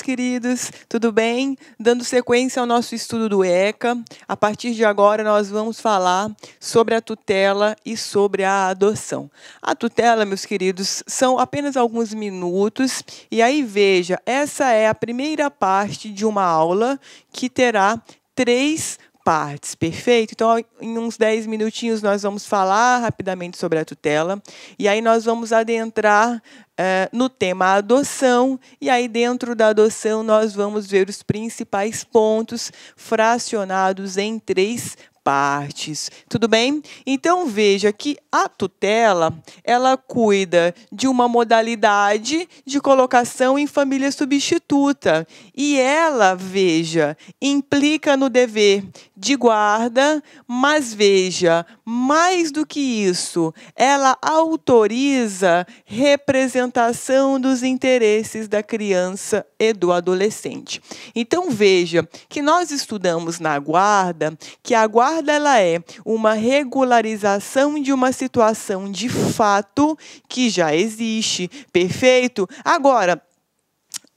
meus queridos, tudo bem? Dando sequência ao nosso estudo do ECA, a partir de agora nós vamos falar sobre a tutela e sobre a adoção. A tutela, meus queridos, são apenas alguns minutos, e aí veja, essa é a primeira parte de uma aula que terá três partes, perfeito? Então, em uns 10 minutinhos, nós vamos falar rapidamente sobre a tutela e aí nós vamos adentrar eh, no tema adoção, e aí dentro da adoção nós vamos ver os principais pontos fracionados em três partes. Tudo bem? Então veja que a tutela, ela cuida de uma modalidade de colocação em família substituta e ela, veja, implica no dever de guarda, mas veja, mais do que isso, ela autoriza representação dos interesses da criança e do adolescente. Então veja que nós estudamos na guarda que a guarda ela é uma regularização de uma situação de fato que já existe, perfeito? Agora,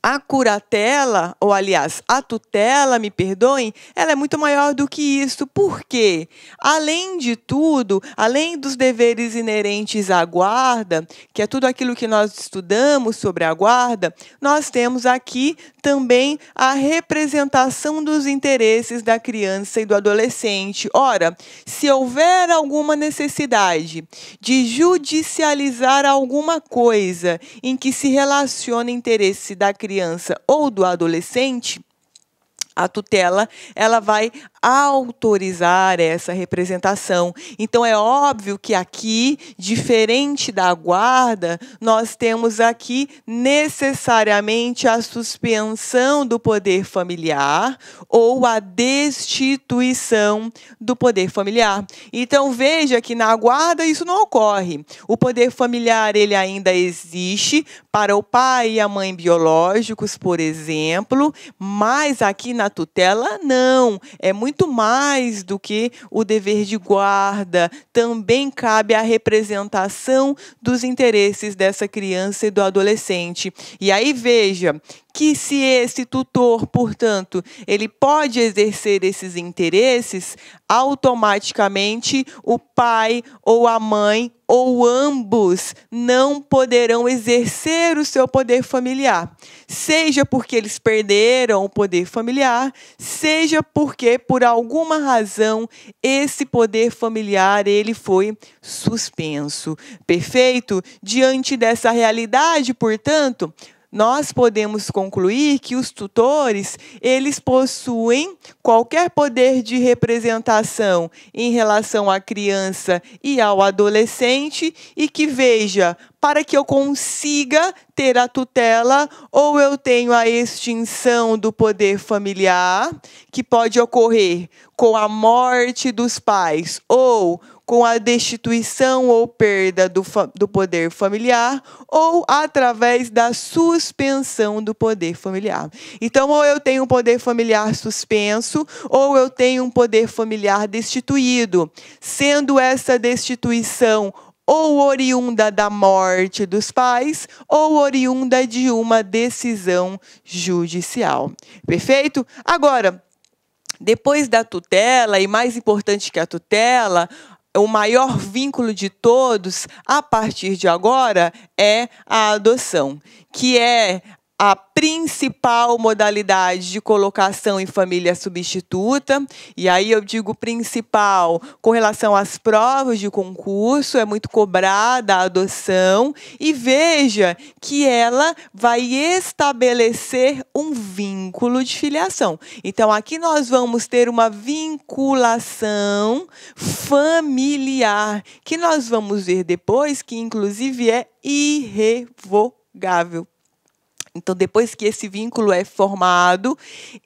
a curatela, ou aliás, a tutela, me perdoem, ela é muito maior do que isso. Por quê? Além de tudo, além dos deveres inerentes à guarda, que é tudo aquilo que nós estudamos sobre a guarda, nós temos aqui também a representação dos interesses da criança e do adolescente. Ora, se houver alguma necessidade de judicializar alguma coisa em que se relaciona interesse da criança, criança ou do adolescente, a tutela ela vai autorizar essa representação. Então é óbvio que aqui, diferente da guarda, nós temos aqui necessariamente a suspensão do poder familiar ou a destituição do poder familiar. Então veja que na guarda isso não ocorre. O poder familiar ele ainda existe para o pai e a mãe biológicos, por exemplo, mas aqui na tutela não. É muito muito mais do que o dever de guarda, também cabe a representação dos interesses dessa criança e do adolescente. E aí veja que se esse tutor, portanto, ele pode exercer esses interesses, automaticamente o pai ou a mãe ou ambos não poderão exercer o seu poder familiar, seja porque eles perderam o poder familiar, seja porque por alguma razão esse poder familiar ele foi suspenso. Perfeito? Diante dessa realidade, portanto, nós podemos concluir que os tutores, eles possuem qualquer poder de representação em relação à criança e ao adolescente e que veja, para que eu consiga ter a tutela, ou eu tenho a extinção do poder familiar, que pode ocorrer com a morte dos pais ou com a destituição ou perda do, do poder familiar ou através da suspensão do poder familiar. Então, ou eu tenho um poder familiar suspenso ou eu tenho um poder familiar destituído, sendo essa destituição ou oriunda da morte dos pais ou oriunda de uma decisão judicial. Perfeito? Agora, depois da tutela, e mais importante que a tutela, o maior vínculo de todos, a partir de agora, é a adoção, que é a principal modalidade de colocação em família substituta. E aí eu digo principal com relação às provas de concurso, é muito cobrada a adoção. E veja que ela vai estabelecer um vínculo de filiação. Então aqui nós vamos ter uma vinculação familiar, que nós vamos ver depois, que inclusive é irrevogável. Então, depois que esse vínculo é formado,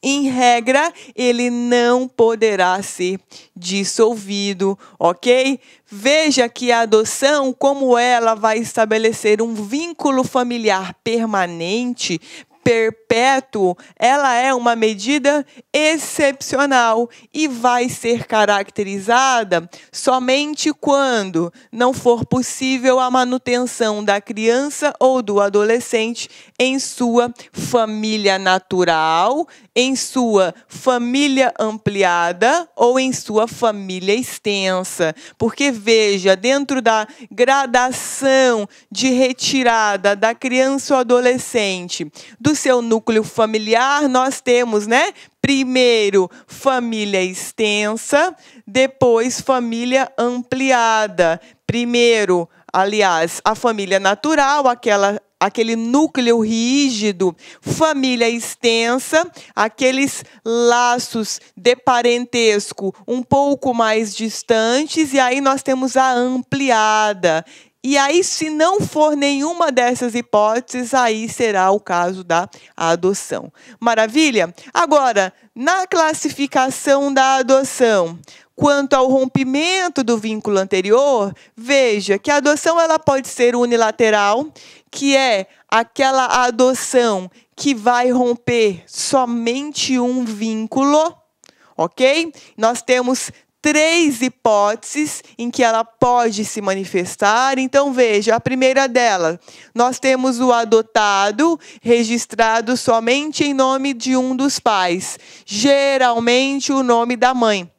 em regra, ele não poderá ser dissolvido, ok? Veja que a adoção, como ela vai estabelecer um vínculo familiar permanente, perpétuo, ela é uma medida excepcional e vai ser caracterizada somente quando não for possível a manutenção da criança ou do adolescente em sua família natural, em sua família ampliada ou em sua família extensa. Porque veja, dentro da gradação de retirada da criança ou adolescente do seu núcleo familiar, nós temos, né? Primeiro, família extensa, depois, família ampliada. Primeiro, aliás, a família natural, aquela aquele núcleo rígido, família extensa, aqueles laços de parentesco um pouco mais distantes, e aí nós temos a ampliada. E aí, se não for nenhuma dessas hipóteses, aí será o caso da adoção. Maravilha? Agora, na classificação da adoção, Quanto ao rompimento do vínculo anterior, veja que a adoção ela pode ser unilateral, que é aquela adoção que vai romper somente um vínculo, ok? Nós temos três hipóteses em que ela pode se manifestar. Então, veja, a primeira dela, nós temos o adotado registrado somente em nome de um dos pais, geralmente o nome da mãe.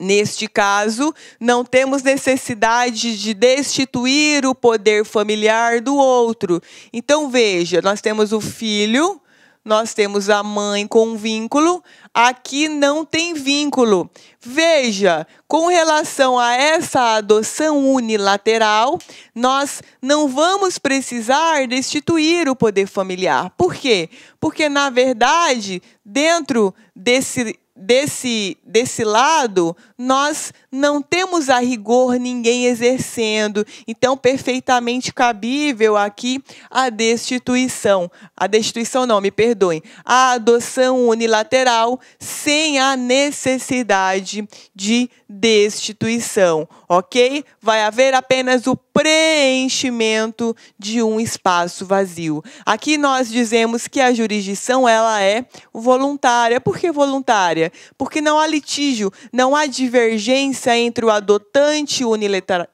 Neste caso, não temos necessidade de destituir o poder familiar do outro. Então, veja, nós temos o filho nós temos a mãe com vínculo, aqui não tem vínculo. Veja, com relação a essa adoção unilateral, nós não vamos precisar destituir o poder familiar. Por quê? Porque, na verdade, dentro desse desse, desse lado, nós não temos a rigor ninguém exercendo. Então, perfeitamente cabível aqui a destituição. A destituição não, me perdoem. A adoção unilateral sem a necessidade de destituição, ok? Vai haver apenas o preenchimento de um espaço vazio. Aqui nós dizemos que a jurisdição ela é voluntária. Por que voluntária? família, porque não há litígio, não há divergência entre o adotante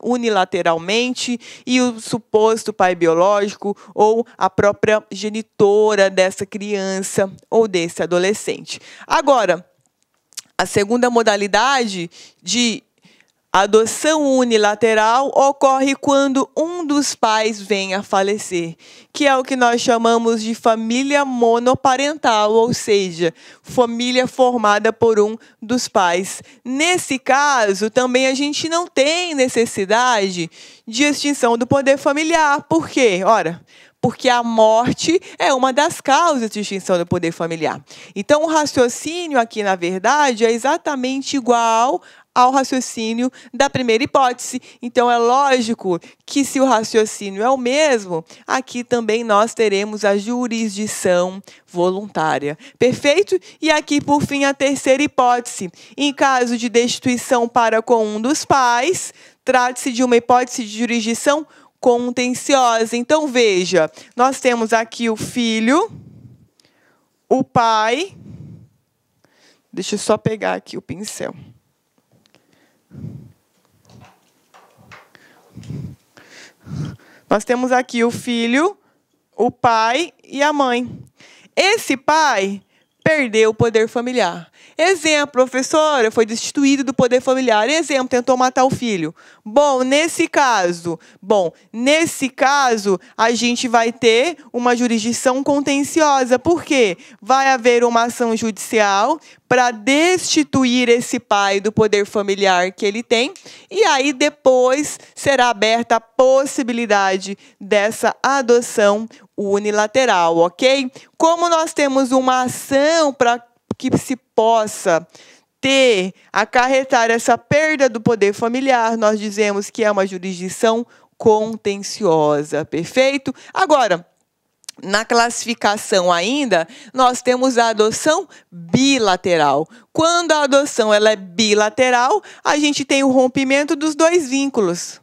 unilateralmente e o suposto pai biológico ou a própria genitora dessa criança ou desse adolescente. Agora, a segunda modalidade de Adoção unilateral ocorre quando um dos pais vem a falecer, que é o que nós chamamos de família monoparental, ou seja, família formada por um dos pais. Nesse caso, também a gente não tem necessidade de extinção do poder familiar. Por quê? Ora, porque a morte é uma das causas de extinção do poder familiar. Então, o raciocínio aqui, na verdade, é exatamente igual ao raciocínio da primeira hipótese. Então, é lógico que, se o raciocínio é o mesmo, aqui também nós teremos a jurisdição voluntária. Perfeito? E aqui, por fim, a terceira hipótese. Em caso de destituição para com um dos pais, trata-se de uma hipótese de jurisdição contenciosa. Então, veja, nós temos aqui o filho, o pai. Deixa eu só pegar aqui o pincel. Nós temos aqui o filho, o pai e a mãe. Esse pai perdeu o poder familiar. Exemplo, professora foi destituída do poder familiar. Exemplo, tentou matar o filho. Bom, nesse caso, bom, nesse caso, a gente vai ter uma jurisdição contenciosa. Por quê? Vai haver uma ação judicial para destituir esse pai do poder familiar que ele tem, e aí depois será aberta a possibilidade dessa adoção unilateral, ok? Como nós temos uma ação para que se possa ter, acarretar essa perda do poder familiar, nós dizemos que é uma jurisdição contenciosa, perfeito? Agora, na classificação ainda, nós temos a adoção bilateral. Quando a adoção ela é bilateral, a gente tem o rompimento dos dois vínculos.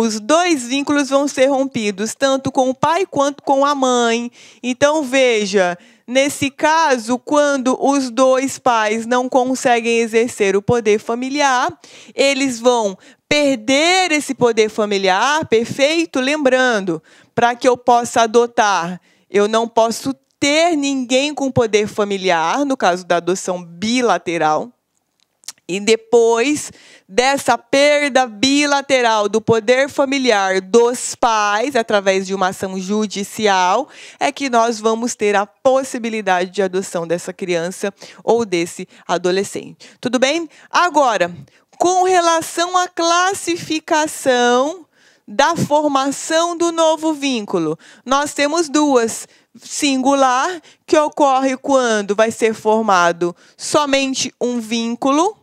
Os dois vínculos vão ser rompidos, tanto com o pai quanto com a mãe. Então, veja, nesse caso, quando os dois pais não conseguem exercer o poder familiar, eles vão perder esse poder familiar, perfeito? Lembrando, para que eu possa adotar, eu não posso ter ninguém com poder familiar, no caso da adoção bilateral. E depois dessa perda bilateral do poder familiar dos pais, através de uma ação judicial, é que nós vamos ter a possibilidade de adoção dessa criança ou desse adolescente. Tudo bem? Agora, com relação à classificação da formação do novo vínculo, nós temos duas singular que ocorre quando vai ser formado somente um vínculo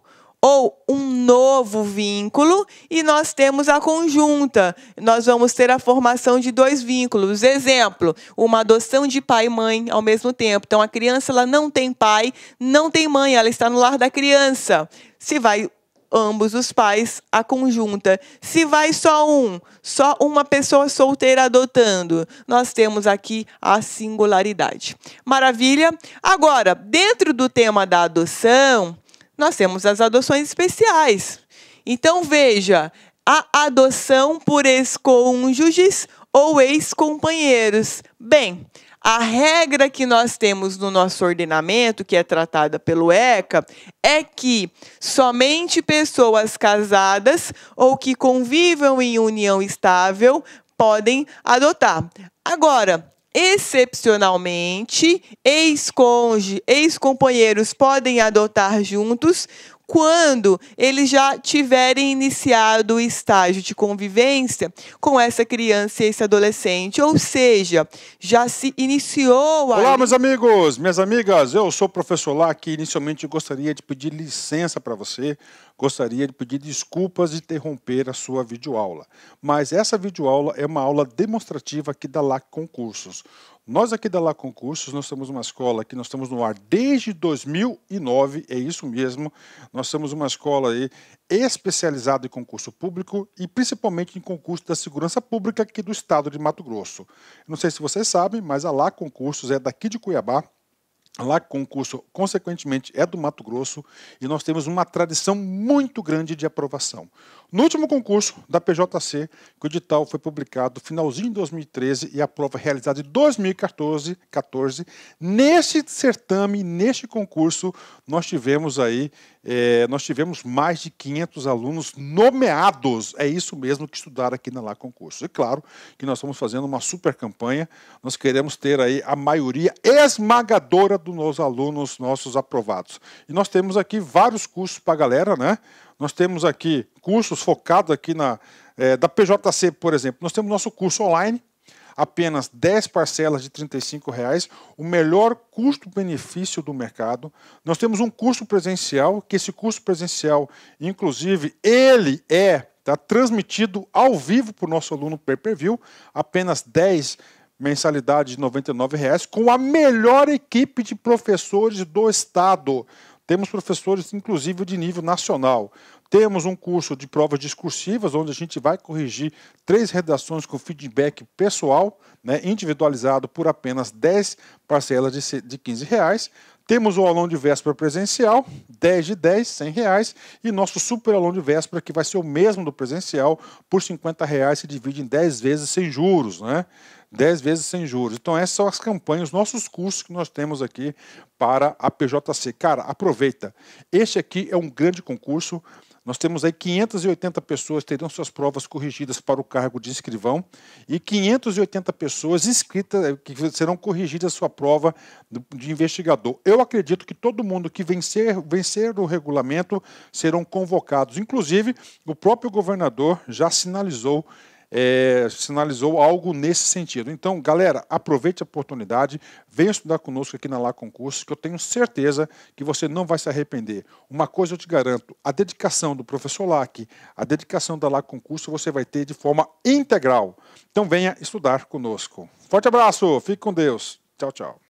ou um novo vínculo e nós temos a conjunta. Nós vamos ter a formação de dois vínculos. Exemplo, uma adoção de pai e mãe ao mesmo tempo. Então a criança ela não tem pai, não tem mãe, ela está no lar da criança. Se vai ambos os pais, a conjunta. Se vai só um, só uma pessoa solteira adotando, nós temos aqui a singularidade. Maravilha? Agora, dentro do tema da adoção, nós temos as adoções especiais. Então, veja, a adoção por ex-cônjuges ou ex-companheiros. Bem, a regra que nós temos no nosso ordenamento, que é tratada pelo ECA, é que somente pessoas casadas ou que convivam em união estável podem adotar. Agora, Excepcionalmente, ex-conge, ex-companheiros podem adotar juntos quando eles já tiverem iniciado o estágio de convivência com essa criança e esse adolescente, ou seja, já se iniciou a. Olá, meus amigos, minhas amigas, eu sou o professor Lac e inicialmente gostaria de pedir licença para você, gostaria de pedir desculpas de interromper a sua videoaula, mas essa videoaula é uma aula demonstrativa aqui da LAC Concursos. Nós aqui da Lá Concursos, nós somos uma escola que nós estamos no ar desde 2009, é isso mesmo. Nós somos uma escola aí especializada em concurso público e principalmente em concurso da segurança pública aqui do estado de Mato Grosso. Não sei se vocês sabem, mas a Lá Concursos é daqui de Cuiabá Lá concurso, consequentemente, é do Mato Grosso e nós temos uma tradição muito grande de aprovação. No último concurso da PJC, que o edital foi publicado finalzinho de 2013 e a prova realizada em 2014, 14, nesse certame, neste concurso, nós tivemos aí é, nós tivemos mais de 500 alunos nomeados, é isso mesmo que estudaram aqui na Lá Concurso. E é claro que nós estamos fazendo uma super campanha, nós queremos ter aí a maioria esmagadora dos nossos alunos nossos aprovados. E nós temos aqui vários cursos para a galera, né? Nós temos aqui cursos focados aqui na é, da PJC, por exemplo. Nós temos nosso curso online, apenas 10 parcelas de R$ reais, o melhor custo-benefício do mercado. Nós temos um curso presencial, que esse curso presencial, inclusive, ele é tá, transmitido ao vivo para o nosso aluno perperview per view apenas 10 mensalidades de R$ reais, com a melhor equipe de professores do estado. Temos professores, inclusive, de nível nacional. Temos um curso de provas discursivas, onde a gente vai corrigir três redações com feedback pessoal, né, individualizado por apenas 10 parcelas de, de 15 reais. Temos o aulão de véspera presencial, 10 de 10, 100 reais, e nosso super aulão de véspera, que vai ser o mesmo do presencial, por 50 reais, se divide em 10 vezes sem juros, né? 10 vezes sem juros. Então, essas são as campanhas, os nossos cursos que nós temos aqui para a PJC. Cara, aproveita. Este aqui é um grande concurso. Nós temos aí 580 pessoas que terão suas provas corrigidas para o cargo de escrivão e 580 pessoas inscritas eh, que serão corrigidas a sua prova de investigador. Eu acredito que todo mundo que vencer, vencer o regulamento serão convocados. Inclusive, o próprio governador já sinalizou é, sinalizou algo nesse sentido. Então, galera, aproveite a oportunidade, venha estudar conosco aqui na Lá Concurso, que eu tenho certeza que você não vai se arrepender. Uma coisa eu te garanto, a dedicação do professor LAC, a dedicação da Lá Concurso, você vai ter de forma integral. Então, venha estudar conosco. Forte abraço, fique com Deus. Tchau, tchau.